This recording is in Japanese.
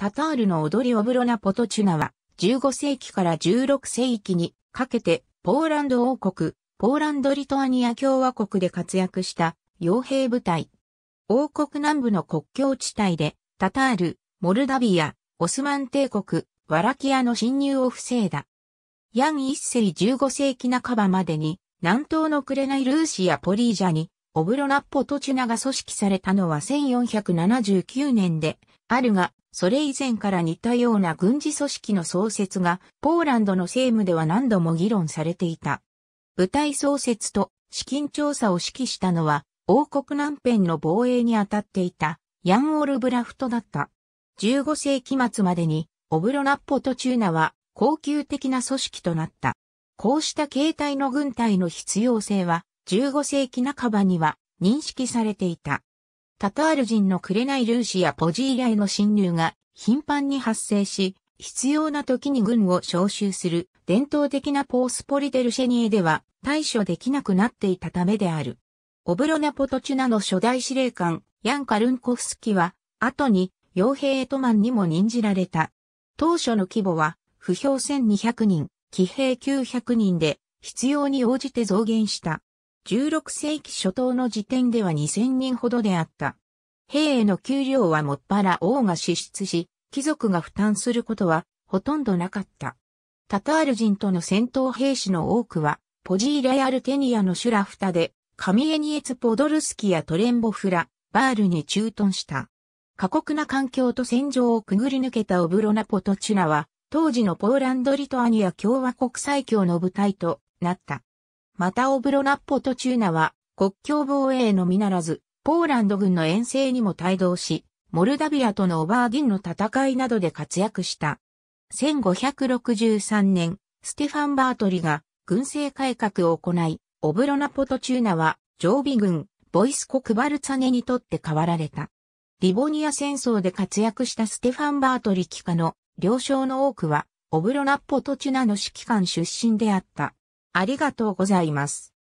タタールの踊りオブロナポトチュナは、15世紀から16世紀にかけて、ポーランド王国、ポーランド・リトアニア共和国で活躍した傭兵部隊。王国南部の国境地帯で、タタール、モルダビア、オスマン帝国、ワラキアの侵入を防いだ。ヤン一世15世紀半ばまでに、南東のクレナイルーシやポリージャに、オブロナッポトチュナが組織されたのは1479年で、あるが、それ以前から似たような軍事組織の創設が、ポーランドの政務では何度も議論されていた。部隊創設と資金調査を指揮したのは、王国南辺の防衛に当たっていた、ヤン・オルブラフトだった。15世紀末までに、オブロナッポとチューナは、高級的な組織となった。こうした形態の軍隊の必要性は、15世紀半ばには認識されていた。タタール人のイルーシやポジーラへの侵入が頻繁に発生し、必要な時に軍を召集する伝統的なポースポリテルシェニエでは対処できなくなっていたためである。オブロナポトチュナの初代司令官、ヤンカルンコフスキは、後に傭兵エトマンにも任じられた。当初の規模は、不評1200人、騎兵900人で、必要に応じて増減した。16世紀初頭の時点では2000人ほどであった。兵への給料はもっぱら王が支出し、貴族が負担することはほとんどなかった。タタール人との戦闘兵士の多くは、ポジーラアルテニアのシュラフタで、カミエニエツ・ポドルスキやトレンボフラ、バールに駐屯した。過酷な環境と戦場をくぐり抜けたオブロナポトチュラは、当時のポーランド・リトアニア共和国最強の部隊となった。またオブロナッポとチューナは国境防衛のみならず、ポーランド軍の遠征にも帯同し、モルダビアとのオバーディンの戦いなどで活躍した。1563年、ステファン・バートリが軍政改革を行い、オブロナポトチューナは常備軍、ボイスコ・クバルツァネにとって代わられた。リボニア戦争で活躍したステファン・バートリ機下の領将の多くは、オブロナッポトチュナの指揮官出身であった。ありがとうございます。